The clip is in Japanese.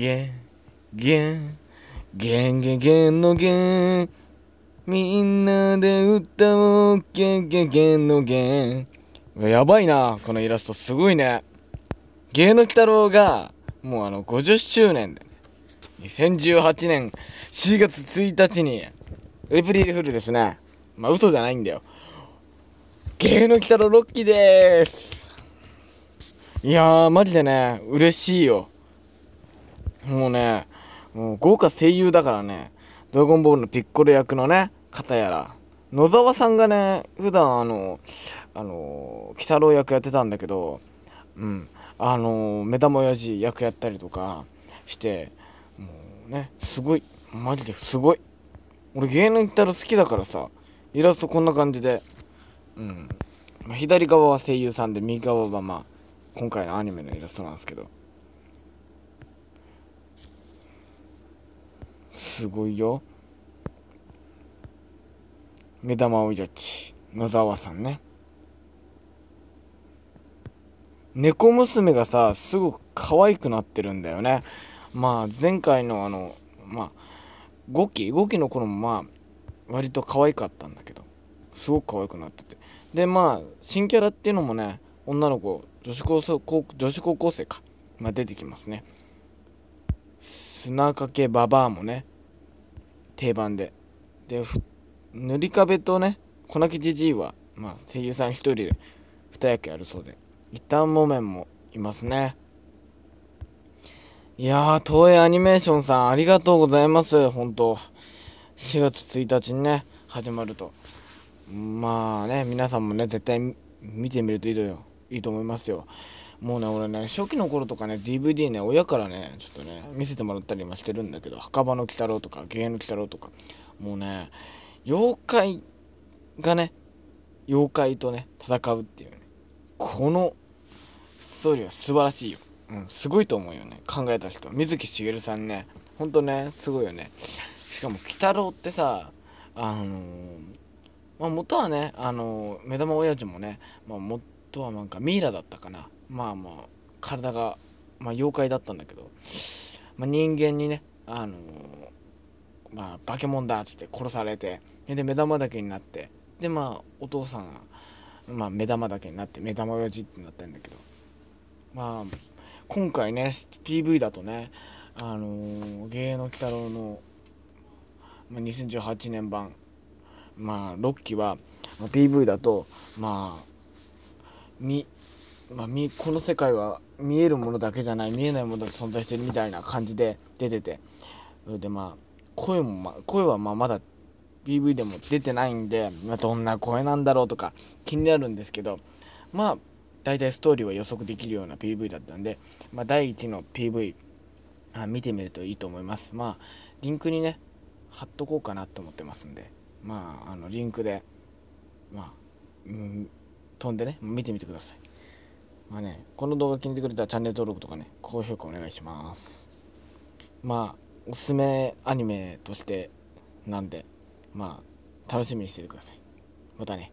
ゲン、ゲン、ゲンゲゲンのゲン。みんなで歌おう、ゲンゲゲンのゲン。やばいな、このイラストすごいね。芸能鬼太郎が、もうあの、50周年で、2018年4月1日に、エプリルフルですね。まあ、嘘じゃないんだよ。芸能鬼太郎ロッキーでーす。いやー、マジでね、嬉しいよ。もうね、もう豪華声優だからね、ドラゴンボールのピッコロ役のね、方やら、野沢さんがね、普段あの、あの、鬼太郎役やってたんだけど、うん、あの、目玉親父役やったりとかして、もうね、すごい、マジですごい。俺芸能っ太郎好きだからさ、イラストこんな感じで、うん、左側は声優さんで、右側はまあ、今回のアニメのイラストなんですけど。すごいよ目玉おやち野沢さんね猫娘がさすごく可愛くなってるんだよねまあ前回のあのまあ5期5期の頃もまあ割と可愛かったんだけどすごく可愛くなっててでまあ新キャラっていうのもね女の子女子高校女子高校生か、まあ、出てきますね砂かけババアもね定番でで塗り壁とね粉木じじいは、まあ、声優さん1人で2役やるそうで一旦木綿もいますねいやー東映アニメーションさんありがとうございます本当4月1日にね始まるとまあね皆さんもね絶対見てみるといいとよいいと思いますよもうね、俺ね、初期の頃とかね、DVD ね、親からね、ちょっとね、見せてもらったりもしてるんだけど、墓場の鬼太郎とか、芸の鬼太郎とか、もうね、妖怪がね、妖怪とね、戦うっていうね、このストーリーは素晴らしいよ。うん、すごいと思うよね、考えた人。水木しげるさんね、ほんとね、すごいよね。しかも、鬼太郎ってさ、あのー、まあ、元はね、あのー、目玉親父もね、まあ、もとはなんかミイラだったかなまあまあ体が、まあ、妖怪だったんだけど、まあ、人間にねあのー、まあ、化け物だっつって殺されてで目玉だけになってでまあお父さんが、まあ、目玉だけになって目玉親父ってなってんだけどまあ今回ね PV だとねあのー、芸能鬼太郎の、まあ、2018年版まあ6期は、まあ、PV だとまあ見、まあ、この世界は見えるものだけじゃない見えないものが存在してるみたいな感じで出ててでまあ声も、ま、声はまあまだ PV でも出てないんで、まあ、どんな声なんだろうとか気になるんですけどまあ大体ストーリーは予測できるような PV だったんで、まあ、第1の PV あ見てみるといいと思いますまあリンクにね貼っとこうかなと思ってますんでまああのリンクでまあ、うん飛んでね、見てみてください。まあね、この動画気に入ってくれたらチャンネル登録とかね、高評価お願いします。まあ、おすすめアニメとしてなんで、まあ、楽しみにしててください。またね。